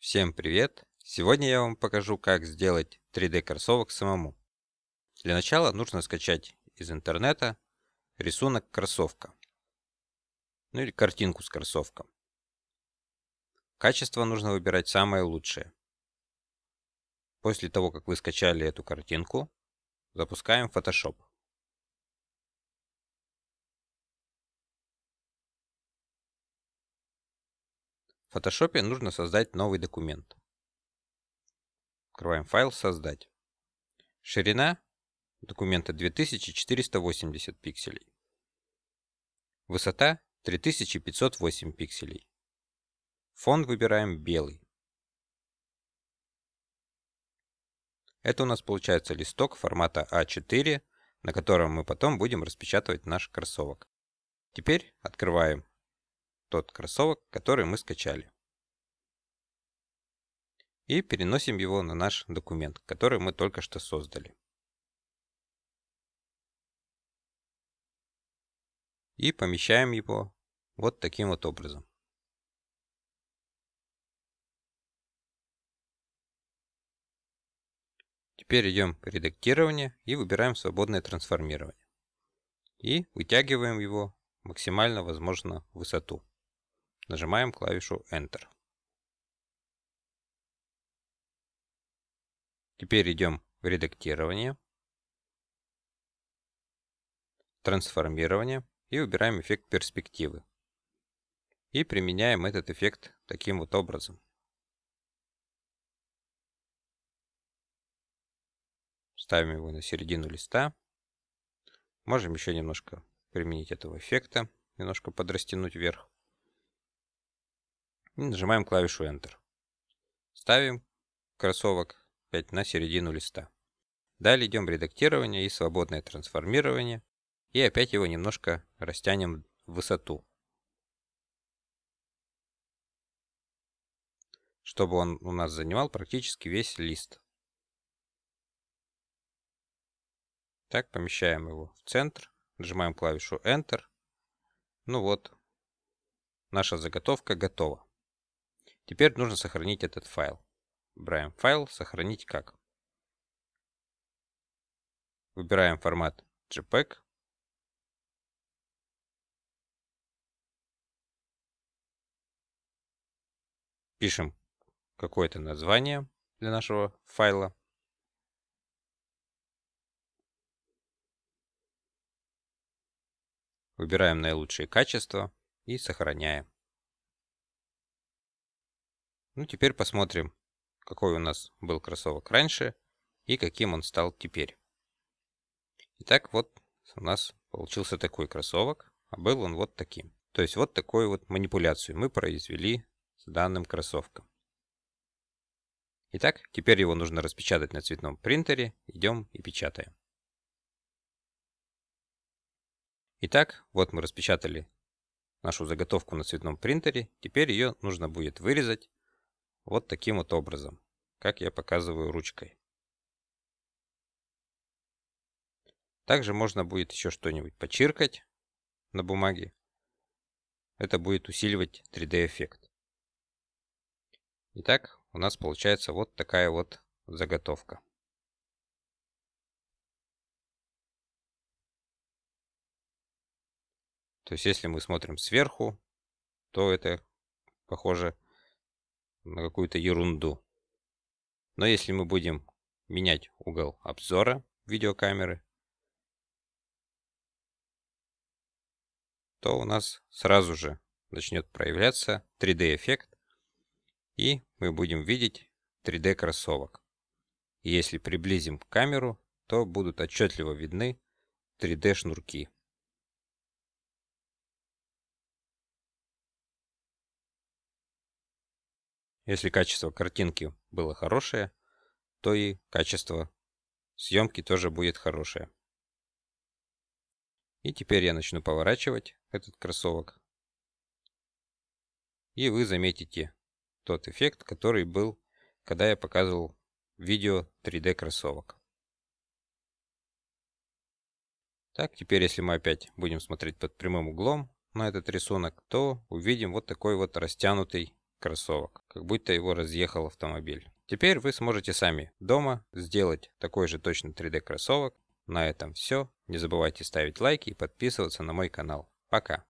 Всем привет! Сегодня я вам покажу, как сделать 3D кроссовок самому. Для начала нужно скачать из интернета рисунок кроссовка. Ну или картинку с кроссовком. Качество нужно выбирать самое лучшее. После того, как вы скачали эту картинку, запускаем Photoshop. Photoshop нужно создать новый документ. Открываем файл «Создать». Ширина документа 2480 пикселей. Высота 3508 пикселей. Фон выбираем белый. Это у нас получается листок формата А4, на котором мы потом будем распечатывать наш кроссовок. Теперь открываем тот кроссовок, который мы скачали. И переносим его на наш документ, который мы только что создали. И помещаем его вот таким вот образом. Теперь идем в редактирование и выбираем свободное трансформирование. И вытягиваем его максимально возможно высоту. Нажимаем клавишу Enter. Теперь идем в редактирование, трансформирование и убираем эффект перспективы. И применяем этот эффект таким вот образом. Ставим его на середину листа. Можем еще немножко применить этого эффекта, немножко подрастянуть вверх и нажимаем клавишу Enter. Ставим кроссовок 5 на середину листа. Далее идем в редактирование и свободное трансформирование. И опять его немножко растянем в высоту. Чтобы он у нас занимал практически весь лист. Так, помещаем его в центр. Нажимаем клавишу Enter. Ну вот, наша заготовка готова. Теперь нужно сохранить этот файл. Выбираем файл «Сохранить как». Выбираем формат JPEG. Пишем какое-то название для нашего файла. Выбираем наилучшие качества и сохраняем. Ну, теперь посмотрим, какой у нас был кроссовок раньше и каким он стал теперь. Итак, вот у нас получился такой кроссовок, а был он вот таким. То есть вот такую вот манипуляцию мы произвели с данным кроссовком. Итак, теперь его нужно распечатать на цветном принтере. Идем и печатаем. Итак, вот мы распечатали нашу заготовку на цветном принтере. Теперь ее нужно будет вырезать вот таким вот образом, как я показываю ручкой. Также можно будет еще что-нибудь почиркать на бумаге. Это будет усиливать 3D-эффект. Итак, у нас получается вот такая вот заготовка. То есть, если мы смотрим сверху, то это похоже на какую-то ерунду. Но если мы будем менять угол обзора видеокамеры, то у нас сразу же начнет проявляться 3D-эффект, и мы будем видеть 3D-кроссовок. Если приблизим камеру, то будут отчетливо видны 3D-шнурки. Если качество картинки было хорошее, то и качество съемки тоже будет хорошее. И теперь я начну поворачивать этот кроссовок. И вы заметите тот эффект, который был, когда я показывал видео 3D кроссовок. Так, теперь если мы опять будем смотреть под прямым углом на этот рисунок, то увидим вот такой вот растянутый кроссовок, как будто его разъехал автомобиль. Теперь вы сможете сами дома сделать такой же точно 3D кроссовок. На этом все. Не забывайте ставить лайки и подписываться на мой канал. Пока.